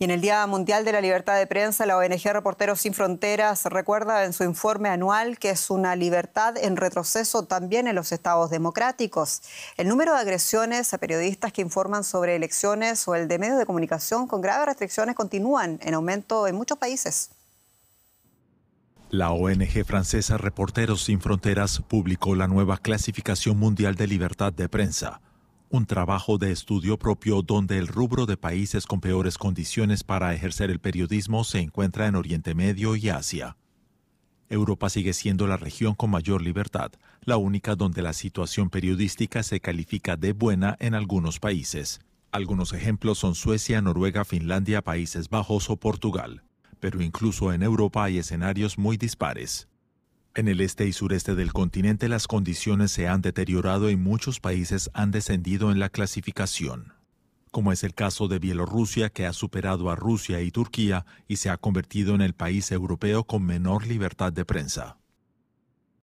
Y en el Día Mundial de la Libertad de Prensa, la ONG Reporteros Sin Fronteras recuerda en su informe anual que es una libertad en retroceso también en los estados democráticos. El número de agresiones a periodistas que informan sobre elecciones o el de medios de comunicación con graves restricciones continúan en aumento en muchos países. La ONG francesa Reporteros Sin Fronteras publicó la nueva clasificación mundial de libertad de prensa un trabajo de estudio propio donde el rubro de países con peores condiciones para ejercer el periodismo se encuentra en Oriente Medio y Asia. Europa sigue siendo la región con mayor libertad, la única donde la situación periodística se califica de buena en algunos países. Algunos ejemplos son Suecia, Noruega, Finlandia, Países Bajos o Portugal. Pero incluso en Europa hay escenarios muy dispares. En el este y sureste del continente las condiciones se han deteriorado y muchos países han descendido en la clasificación, como es el caso de Bielorrusia que ha superado a Rusia y Turquía y se ha convertido en el país europeo con menor libertad de prensa.